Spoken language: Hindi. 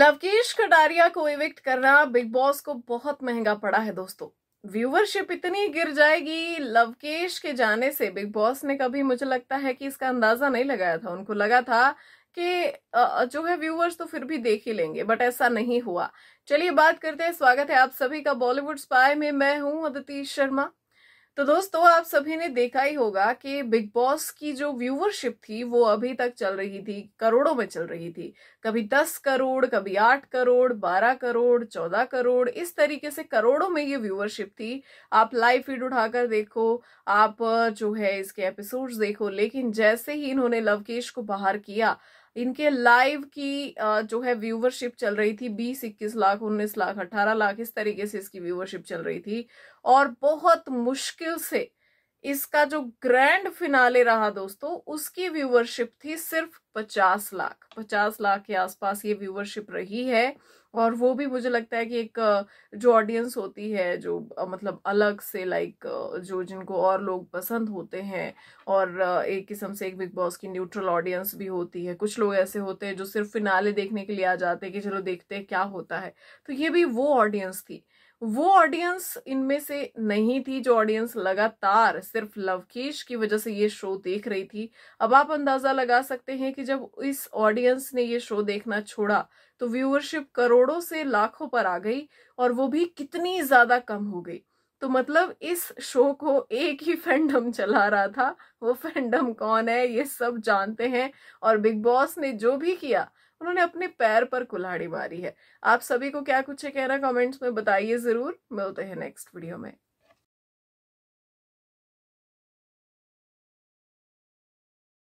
लवकेश कटारिया को इविक्ट करना बिग बॉस को बहुत महंगा पड़ा है दोस्तों व्यूवरशिप इतनी गिर जाएगी लवकेश के जाने से बिग बॉस ने कभी मुझे लगता है कि इसका अंदाजा नहीं लगाया था उनको लगा था कि जो है व्यूवर्स तो फिर भी देख ही लेंगे बट ऐसा नहीं हुआ चलिए बात करते हैं स्वागत है आप सभी का बॉलीवुड स्पाई में मैं हूं अदिति शर्मा तो दोस्तों आप सभी ने देखा ही होगा कि बिग बॉस की जो व्यूवरशिप थी वो अभी तक चल रही थी करोड़ों में चल रही थी कभी दस करोड़ कभी आठ करोड़ बारह करोड़ चौदह करोड़ इस तरीके से करोड़ों में ये व्यूवरशिप थी आप लाइव फीड उठाकर देखो आप जो है इसके एपिसोड्स देखो लेकिन जैसे ही इन्होंने लवकेश को बाहर किया इनके लाइव की जो है व्यूवरशिप चल रही थी बीस इक्कीस लाख उन्नीस लाख अट्ठारह लाख इस तरीके से इसकी व्यूवरशिप चल रही थी और बहुत मुश्किल से इसका जो ग्रैंड फिनाले रहा दोस्तों उसकी व्यूवरशिप थी सिर्फ पचास लाख पचास लाख के आसपास ये व्यूवरशिप रही है और वो भी मुझे लगता है कि एक जो ऑडियंस होती है जो मतलब अलग से लाइक जो जिनको और लोग पसंद होते हैं और एक किस्म से एक बिग बॉस की न्यूट्रल ऑडियंस भी होती है कुछ लोग ऐसे होते हैं जो सिर्फ फिनाले देखने के लिए आ जाते हैं कि चलो देखते हैं क्या होता है तो ये भी वो ऑडियंस थी वो ऑडियंस इनमें से नहीं थी जो ऑडियंस लगातार सिर्फ लवकेश की वजह से ये शो देख रही थी अब आप अंदाजा लगा सकते हैं कि जब इस ऑडियंस ने ये शो देखना छोड़ा तो व्यूअरशिप करोड़ों से लाखों पर आ गई और वो भी कितनी ज्यादा कम हो गई तो मतलब इस शो को एक ही फैंडम चला रहा था वो फैंडम कौन है ये सब जानते हैं और बिग बॉस ने जो भी किया उन्होंने अपने पैर पर कुल्हाड़ी मारी है आप सभी को क्या कुछ कहना कमेंट्स में बताइए जरूर मिलते हैं नेक्स्ट वीडियो में